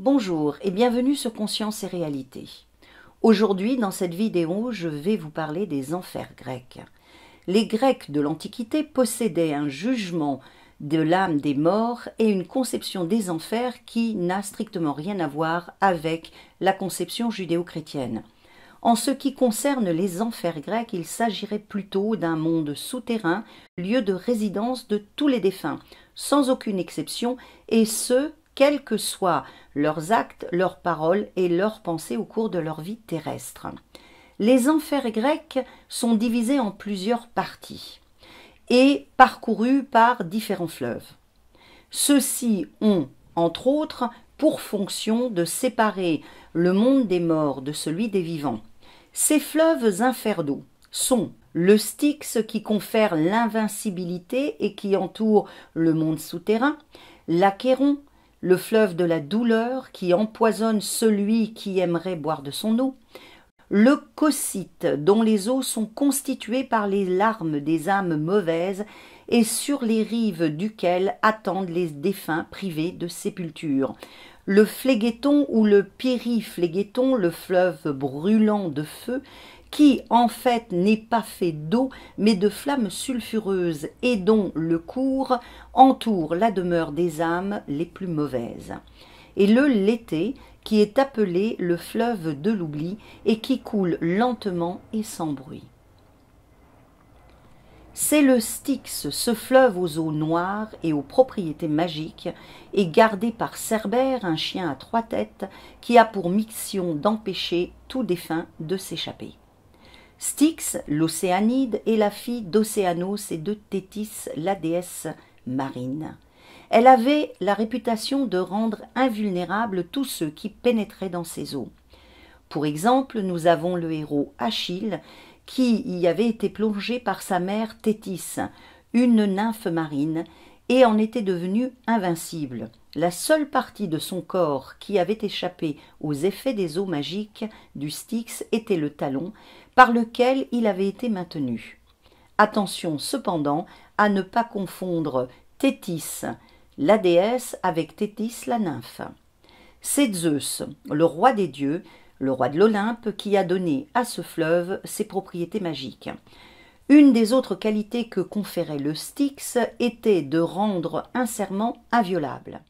Bonjour et bienvenue sur Conscience et Réalité. Aujourd'hui, dans cette vidéo, je vais vous parler des enfers grecs. Les Grecs de l'Antiquité possédaient un jugement de l'âme des morts et une conception des enfers qui n'a strictement rien à voir avec la conception judéo-chrétienne. En ce qui concerne les enfers grecs, il s'agirait plutôt d'un monde souterrain, lieu de résidence de tous les défunts, sans aucune exception, et ce, quels que soient leurs actes, leurs paroles et leurs pensées au cours de leur vie terrestre. Les enfers grecs sont divisés en plusieurs parties et parcourus par différents fleuves. Ceux-ci ont, entre autres, pour fonction de séparer le monde des morts de celui des vivants. Ces fleuves infernaux sont le Styx qui confère l'invincibilité et qui entoure le monde souterrain, l'Achéron le fleuve de la douleur qui empoisonne celui qui aimerait boire de son eau, le cocyte dont les eaux sont constituées par les larmes des âmes mauvaises et sur les rives duquel attendent les défunts privés de sépulture, le flégueton ou le périphlégéton, le fleuve brûlant de feu, qui en fait n'est pas fait d'eau, mais de flammes sulfureuses, et dont le cours entoure la demeure des âmes les plus mauvaises. Et le l'été, qui est appelé le fleuve de l'oubli, et qui coule lentement et sans bruit. C'est le Styx, ce fleuve aux eaux noires et aux propriétés magiques, et gardé par Cerbère, un chien à trois têtes, qui a pour mission d'empêcher tout défunt de s'échapper. Styx, l'océanide, est la fille d'Océanos et de Thétis, la déesse marine. Elle avait la réputation de rendre invulnérables tous ceux qui pénétraient dans ses eaux. Pour exemple, nous avons le héros Achille, qui y avait été plongé par sa mère Thétis, une nymphe marine, et en était devenu invincible. La seule partie de son corps qui avait échappé aux effets des eaux magiques du Styx était le talon, par lequel il avait été maintenu. Attention cependant à ne pas confondre Thétis, la déesse, avec Thétis, la nymphe. C'est Zeus, le roi des dieux, le roi de l'Olympe, qui a donné à ce fleuve ses propriétés magiques. Une des autres qualités que conférait le Styx était de rendre un serment inviolable.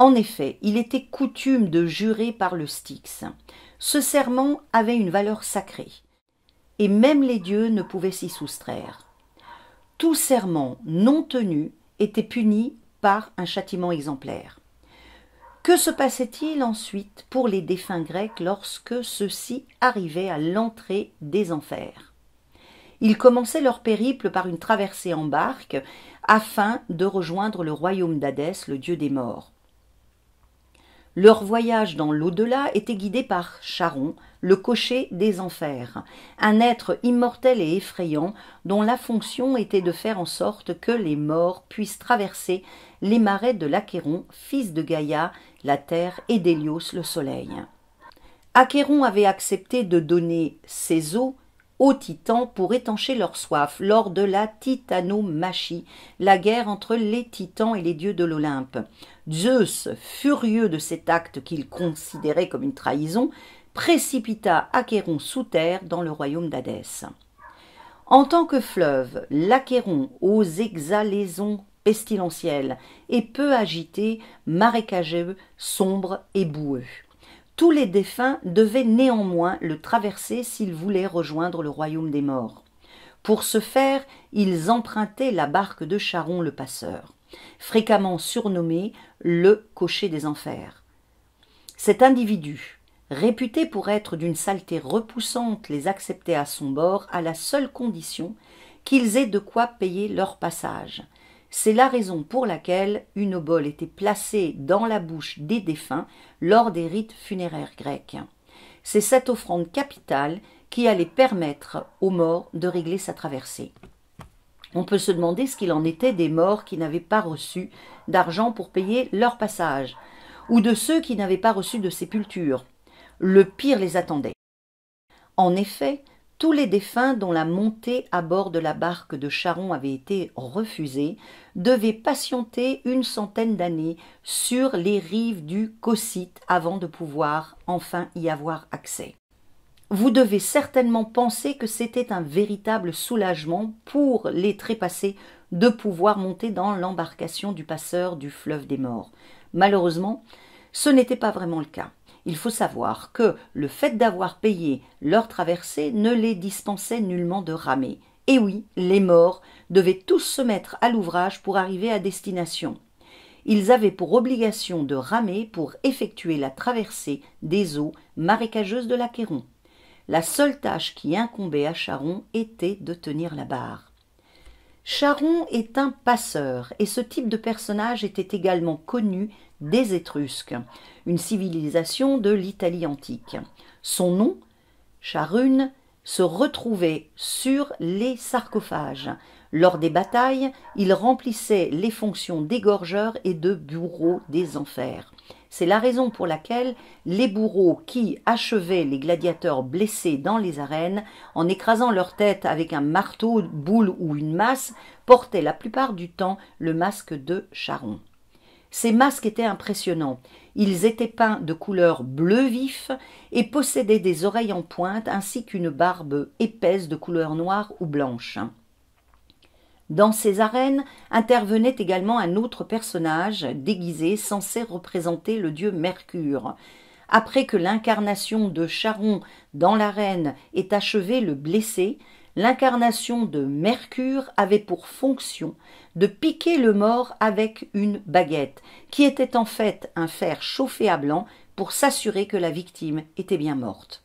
En effet, il était coutume de jurer par le Styx. Ce serment avait une valeur sacrée, et même les dieux ne pouvaient s'y soustraire. Tout serment non tenu était puni par un châtiment exemplaire. Que se passait-il ensuite pour les défunts grecs lorsque ceux-ci arrivaient à l'entrée des enfers ils commençaient leur périple par une traversée en barque, afin de rejoindre le royaume d'Hadès, le dieu des morts. Leur voyage dans l'au-delà était guidé par Charon, le cocher des enfers, un être immortel et effrayant dont la fonction était de faire en sorte que les morts puissent traverser les marais de l'Achéron, fils de Gaïa, la terre, et d'Hélios, le soleil. Achéron avait accepté de donner ses eaux aux titans pour étancher leur soif lors de la titanomachie, la guerre entre les titans et les dieux de l'Olympe. Zeus, furieux de cet acte qu'il considérait comme une trahison, précipita Achéron sous terre dans le royaume d'Hadès. En tant que fleuve, l'Achéron, aux exhalaisons pestilentielles, et peu agité, marécageux, sombre et boueux tous les défunts devaient néanmoins le traverser s'ils voulaient rejoindre le royaume des morts. Pour ce faire, ils empruntaient la barque de Charon le Passeur, fréquemment surnommé le cocher des enfers. Cet individu, réputé pour être d'une saleté repoussante, les acceptait à son bord à la seule condition qu'ils aient de quoi payer leur passage, c'est la raison pour laquelle une obole était placée dans la bouche des défunts lors des rites funéraires grecs. C'est cette offrande capitale qui allait permettre aux morts de régler sa traversée. On peut se demander ce qu'il en était des morts qui n'avaient pas reçu d'argent pour payer leur passage, ou de ceux qui n'avaient pas reçu de sépulture. Le pire les attendait. En effet, tous les défunts dont la montée à bord de la barque de Charon avait été refusée devaient patienter une centaine d'années sur les rives du Cossite avant de pouvoir enfin y avoir accès. Vous devez certainement penser que c'était un véritable soulagement pour les trépassés de pouvoir monter dans l'embarcation du passeur du fleuve des morts. Malheureusement, ce n'était pas vraiment le cas. Il faut savoir que le fait d'avoir payé leur traversée ne les dispensait nullement de ramer. Et oui, les morts devaient tous se mettre à l'ouvrage pour arriver à destination. Ils avaient pour obligation de ramer pour effectuer la traversée des eaux marécageuses de l'Achéron. La seule tâche qui incombait à Charon était de tenir la barre. Charon est un passeur et ce type de personnage était également connu des Étrusques, une civilisation de l'Italie antique. Son nom, Charune, se retrouvait sur les sarcophages. Lors des batailles, il remplissait les fonctions d'égorgeur et de bourreau des enfers. C'est la raison pour laquelle les bourreaux qui achevaient les gladiateurs blessés dans les arènes, en écrasant leur tête avec un marteau, boule ou une masse, portaient la plupart du temps le masque de Charon. Ces masques étaient impressionnants. Ils étaient peints de couleur bleu vif et possédaient des oreilles en pointe ainsi qu'une barbe épaisse de couleur noire ou blanche. Dans ces arènes intervenait également un autre personnage déguisé censé représenter le dieu Mercure. Après que l'incarnation de Charon dans l'arène ait achevé le blessé, l'incarnation de Mercure avait pour fonction de piquer le mort avec une baguette, qui était en fait un fer chauffé à blanc pour s'assurer que la victime était bien morte.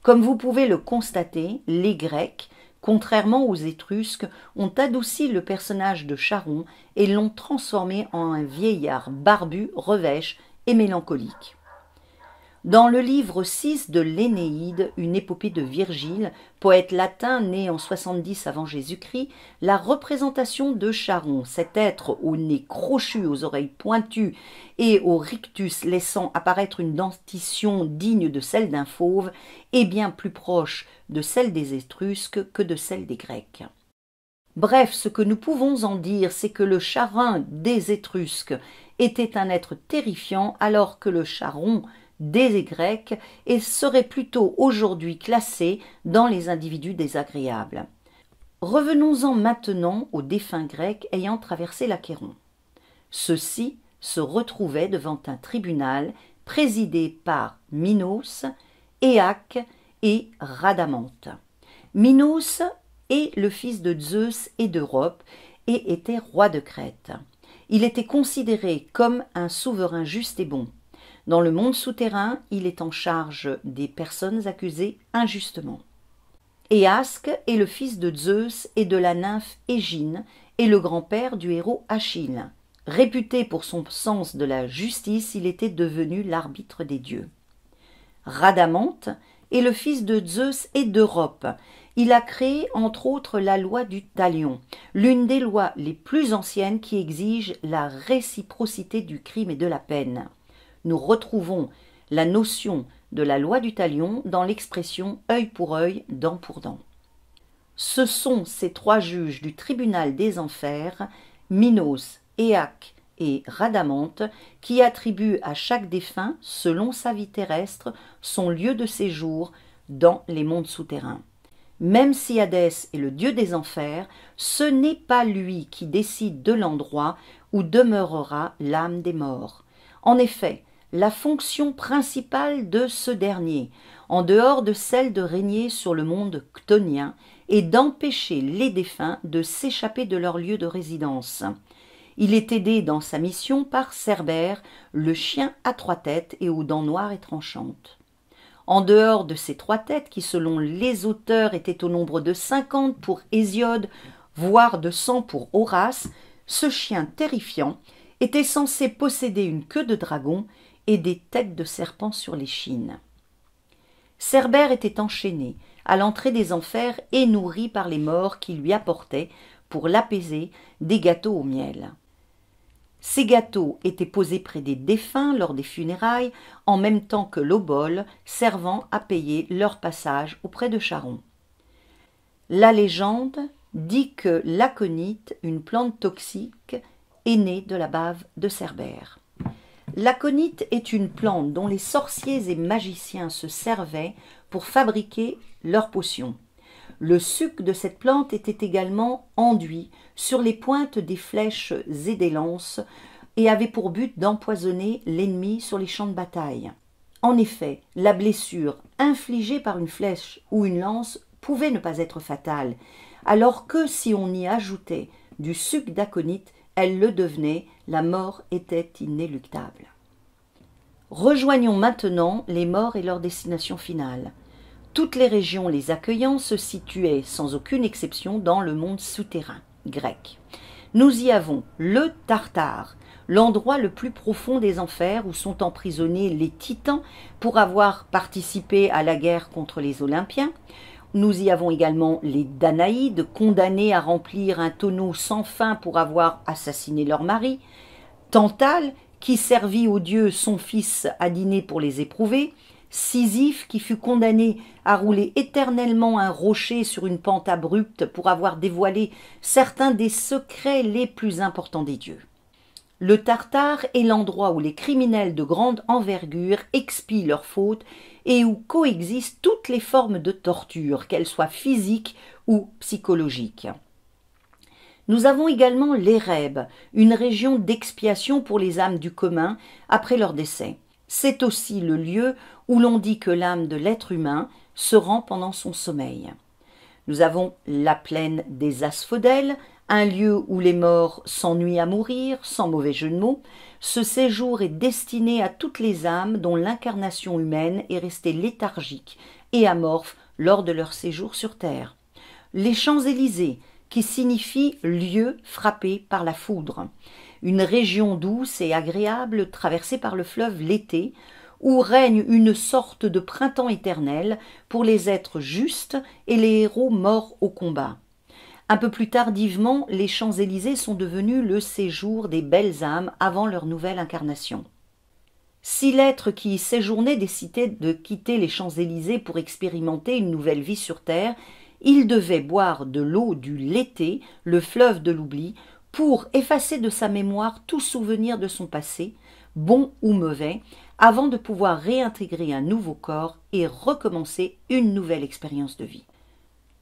Comme vous pouvez le constater, les Grecs, contrairement aux Étrusques, ont adouci le personnage de Charon et l'ont transformé en un vieillard barbu, revêche et mélancolique. Dans le livre VI de l'Énéide, une épopée de Virgile, poète latin né en 70 avant Jésus-Christ, la représentation de Charon, cet être au nez crochu, aux oreilles pointues et au rictus laissant apparaître une dentition digne de celle d'un fauve, est bien plus proche de celle des Étrusques que de celle des Grecs. Bref, ce que nous pouvons en dire, c'est que le charin des Étrusques était un être terrifiant alors que le charon, des Grecs et serait plutôt aujourd'hui classé dans les individus désagréables. Revenons-en maintenant aux défunts grecs ayant traversé l'Achéron. Ceux-ci se retrouvaient devant un tribunal présidé par Minos, Éac et Radamante. Minos est le fils de Zeus et d'Europe et était roi de Crète. Il était considéré comme un souverain juste et bon. Dans le monde souterrain, il est en charge des personnes accusées injustement. Éasque est le fils de Zeus et de la nymphe Égine et le grand-père du héros Achille. Réputé pour son sens de la justice, il était devenu l'arbitre des dieux. Radamante est le fils de Zeus et d'Europe. Il a créé entre autres la loi du talion, l'une des lois les plus anciennes qui exige la réciprocité du crime et de la peine nous retrouvons la notion de la loi du talion dans l'expression œil pour œil, dent pour dent. Ce sont ces trois juges du tribunal des enfers, Minos, Éac et Radamante, qui attribuent à chaque défunt, selon sa vie terrestre, son lieu de séjour dans les mondes souterrains. Même si Hadès est le dieu des enfers, ce n'est pas lui qui décide de l'endroit où demeurera l'âme des morts. En effet, la fonction principale de ce dernier, en dehors de celle de régner sur le monde chthonien est d'empêcher les défunts de s'échapper de leur lieu de résidence. Il est aidé dans sa mission par Cerbère, le chien à trois têtes et aux dents noires et tranchantes. En dehors de ces trois têtes, qui selon les auteurs étaient au nombre de cinquante pour Hésiode, voire de cent pour Horace, ce chien terrifiant était censé posséder une queue de dragon et des têtes de serpents sur l'échine. Cerbère était enchaîné à l'entrée des enfers et nourri par les morts qui lui apportaient, pour l'apaiser, des gâteaux au miel. Ces gâteaux étaient posés près des défunts lors des funérailles, en même temps que l'obole servant à payer leur passage auprès de Charon. La légende dit que l'aconite, une plante toxique, est née de la bave de Cerbère. L'aconite est une plante dont les sorciers et magiciens se servaient pour fabriquer leurs potions. Le suc de cette plante était également enduit sur les pointes des flèches et des lances et avait pour but d'empoisonner l'ennemi sur les champs de bataille. En effet, la blessure infligée par une flèche ou une lance pouvait ne pas être fatale, alors que si on y ajoutait du suc d'aconite, elle le devenait, la mort était inéluctable. Rejoignons maintenant les morts et leur destination finale. Toutes les régions les accueillant se situaient sans aucune exception dans le monde souterrain grec. Nous y avons le Tartare, l'endroit le plus profond des enfers où sont emprisonnés les titans pour avoir participé à la guerre contre les Olympiens, nous y avons également les Danaïdes, condamnés à remplir un tonneau sans fin pour avoir assassiné leur mari, Tantale, qui servit aux dieux son fils à dîner pour les éprouver, Sisyphe, qui fut condamné à rouler éternellement un rocher sur une pente abrupte pour avoir dévoilé certains des secrets les plus importants des dieux. Le Tartare est l'endroit où les criminels de grande envergure expient leurs fautes et où coexistent toutes les formes de torture, qu'elles soient physiques ou psychologiques. Nous avons également l'Ereb, une région d'expiation pour les âmes du commun après leur décès. C'est aussi le lieu où l'on dit que l'âme de l'être humain se rend pendant son sommeil. Nous avons la plaine des asphodèles, un lieu où les morts s'ennuient à mourir, sans mauvais jeu de mots, ce séjour est destiné à toutes les âmes dont l'incarnation humaine est restée léthargique et amorphe lors de leur séjour sur Terre. Les Champs-Élysées, qui signifie lieu frappé par la foudre, une région douce et agréable traversée par le fleuve l'été, où règne une sorte de printemps éternel pour les êtres justes et les héros morts au combat. Un peu plus tardivement, les Champs-Élysées sont devenus le séjour des belles âmes avant leur nouvelle incarnation. Si l'être qui y séjournait décidait de quitter les Champs-Élysées pour expérimenter une nouvelle vie sur Terre. il devait boire de l'eau du Lété, le fleuve de l'oubli, pour effacer de sa mémoire tout souvenir de son passé, bon ou mauvais, avant de pouvoir réintégrer un nouveau corps et recommencer une nouvelle expérience de vie.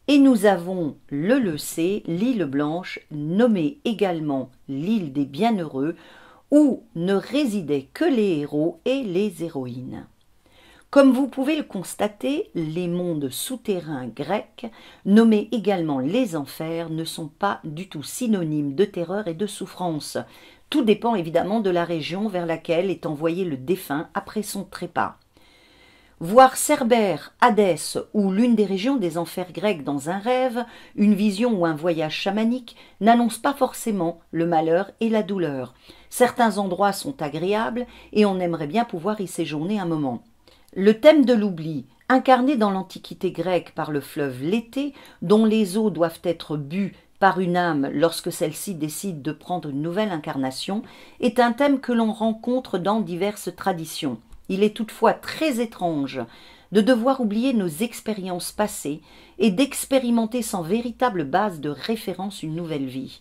Et nous avons le sait l'île blanche, nommée également l'île des bienheureux, où ne résidaient que les héros et les héroïnes. Comme vous pouvez le constater, les mondes souterrains grecs, nommés également les enfers, ne sont pas du tout synonymes de terreur et de souffrance. Tout dépend évidemment de la région vers laquelle est envoyé le défunt après son trépas. Voir Cerbère, Hadès ou l'une des régions des enfers grecs dans un rêve, une vision ou un voyage chamanique n'annonce pas forcément le malheur et la douleur. Certains endroits sont agréables et on aimerait bien pouvoir y séjourner un moment. Le thème de l'oubli, incarné dans l'Antiquité grecque par le fleuve Lété, dont les eaux doivent être bues par une âme lorsque celle-ci décide de prendre une nouvelle incarnation, est un thème que l'on rencontre dans diverses traditions. Il est toutefois très étrange de devoir oublier nos expériences passées et d'expérimenter sans véritable base de référence une nouvelle vie.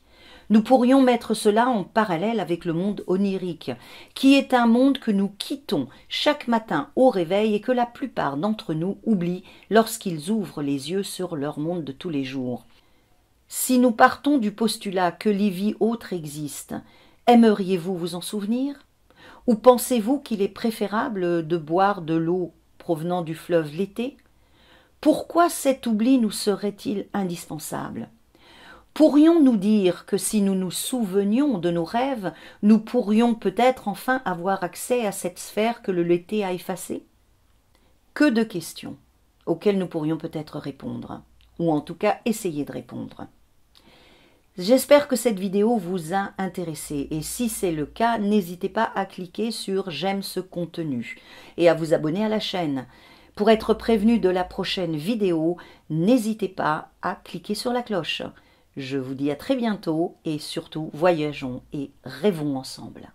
Nous pourrions mettre cela en parallèle avec le monde onirique, qui est un monde que nous quittons chaque matin au réveil et que la plupart d'entre nous oublient lorsqu'ils ouvrent les yeux sur leur monde de tous les jours. Si nous partons du postulat que les vies autres existent, aimeriez-vous vous en souvenir ou pensez-vous qu'il est préférable de boire de l'eau provenant du fleuve l'été Pourquoi cet oubli nous serait-il indispensable Pourrions-nous dire que si nous nous souvenions de nos rêves, nous pourrions peut-être enfin avoir accès à cette sphère que le l'été a effacée Que de questions auxquelles nous pourrions peut-être répondre, ou en tout cas essayer de répondre. J'espère que cette vidéo vous a intéressé et si c'est le cas, n'hésitez pas à cliquer sur j'aime ce contenu et à vous abonner à la chaîne. Pour être prévenu de la prochaine vidéo, n'hésitez pas à cliquer sur la cloche. Je vous dis à très bientôt et surtout voyageons et rêvons ensemble.